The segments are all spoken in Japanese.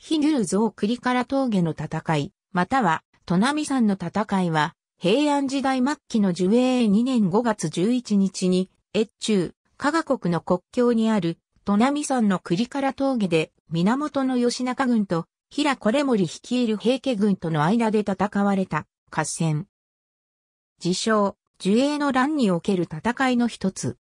ヒヌル像栗から峠の戦い、または、トナミ山の戦いは、平安時代末期の樹英2年5月11日に、越中、加賀国の国境にある、トナミ山の栗から峠で、源義仲軍と、平これ森率いる平家軍との間で戦われた、合戦。自称、樹英の乱における戦いの一つ。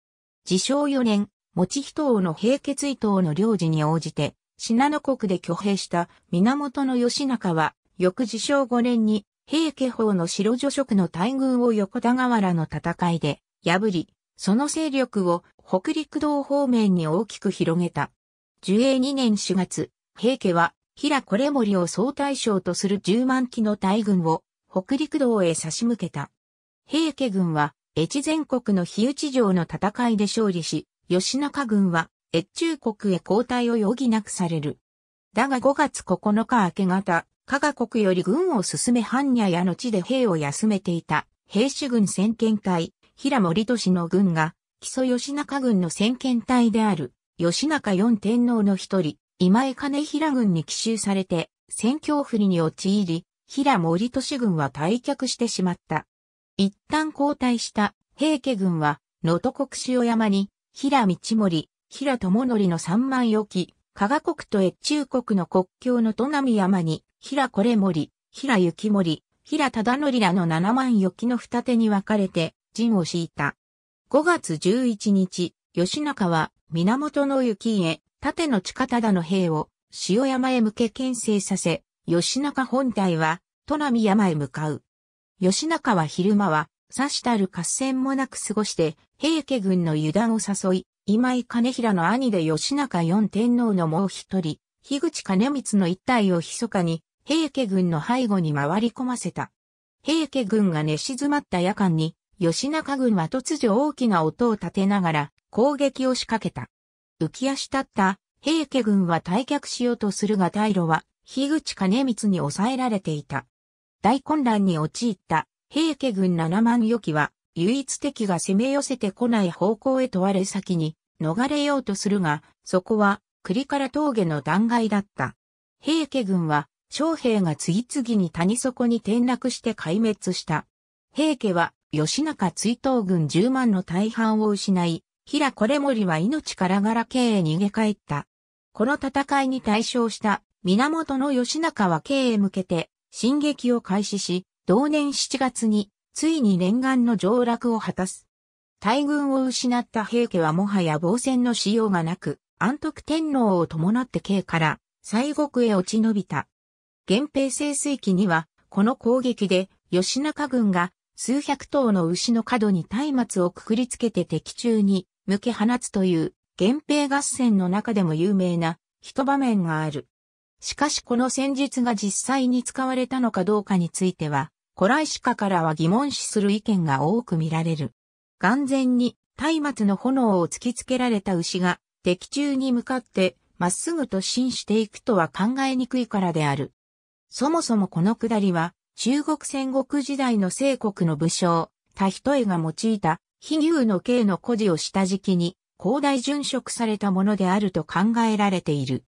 自称4年、持人王の平家追討の領事に応じて、信濃国で挙兵した源義仲は、翌自称5年に、平家法の白女職の大軍を横田河原の戦いで破り、その勢力を北陸道方面に大きく広げた。樹英2年4月、平家は平これ森を総大将とする10万機の大軍を北陸道へ差し向けた。平家軍は越前国の日内城の戦いで勝利し、義仲軍は越中国へ交代を余儀なくされる。だが5月9日明け方、加賀国より軍を進め半夜屋の地で兵を休めていた、兵士軍先遣隊、平森利の軍が、木曽義中軍の先遣隊である、吉中四天皇の一人、今江金平軍に奇襲されて、戦況不利に陥り、平森利軍は退却してしまった。一旦後退した平家軍は、能登国塩山に、平道森、平智則の三万余記、加賀国と越中国の国境の都波山に、平これ森、平雪森、平忠則らの七万余記の二手に分かれて、陣を敷いた。5月11日、吉中は、源の雪へ、盾の近忠の兵を、塩山へ向け牽制させ、吉中本体は、都波山へ向かう。吉中は昼間は、刺したる合戦もなく過ごして、平家軍の油断を誘い、今井兼平の兄で吉中四天皇のもう一人、樋口兼光の一体を密かに、平家軍の背後に回り込ませた。平家軍が寝静まった夜間に、吉中軍は突如大きな音を立てながら攻撃を仕掛けた。浮き足立った平家軍は退却しようとするが退路は樋口兼光に抑えられていた。大混乱に陥った平家軍七万余機は唯一敵が攻め寄せてこない方向へと我先に逃れようとするが、そこは栗から峠の断崖だった。平家軍は将兵が次々に谷底に転落して壊滅した。平家は吉中追悼軍10万の大半を失い、平これ森は命からがら家へ逃げ帰った。この戦いに対象した源義仲は家へ向けて進撃を開始し、同年7月についに念願の上洛を果たす。大軍を失った平家はもはや防戦の仕様がなく、安徳天皇を伴って京から西国へ落ち延びた。源平盛衰期には、この攻撃で吉中軍が数百頭の牛の角に松明をくくりつけて敵中に向け放つという源平合戦の中でも有名な一場面がある。しかしこの戦術が実際に使われたのかどうかについては古来史家からは疑問視する意見が多く見られる。眼前に松明の炎を突きつけられた牛が敵中に向かってまっすぐ突進していくとは考えにくいからである。そもそもこの下りは中国戦国時代の聖国の武将、他人絵が用いた比牛の刑の故事を下敷きに広大殉職されたものであると考えられている。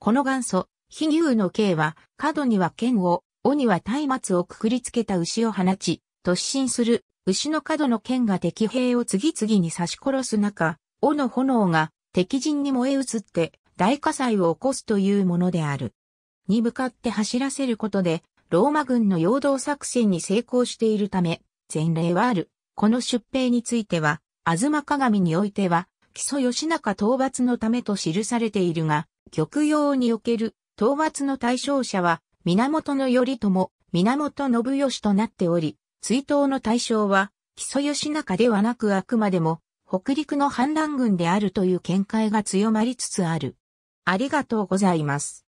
この元祖、比牛の刑は角には剣を鬼は松明をくくりつけた牛を放ち、突進する、牛の角の剣が敵兵を次々に刺し殺す中、尾の炎が敵陣に燃え移って大火災を起こすというものである。に向かって走らせることで、ローマ軍の陽動作戦に成功しているため、前例はある。この出兵については、ま鏡においては、木曽義仲討伐のためと記されているが、極用における討伐の対象者は、源頼朝、源信義となっており、追悼の対象は、木曽義仲ではなくあくまでも、北陸の反乱軍であるという見解が強まりつつある。ありがとうございます。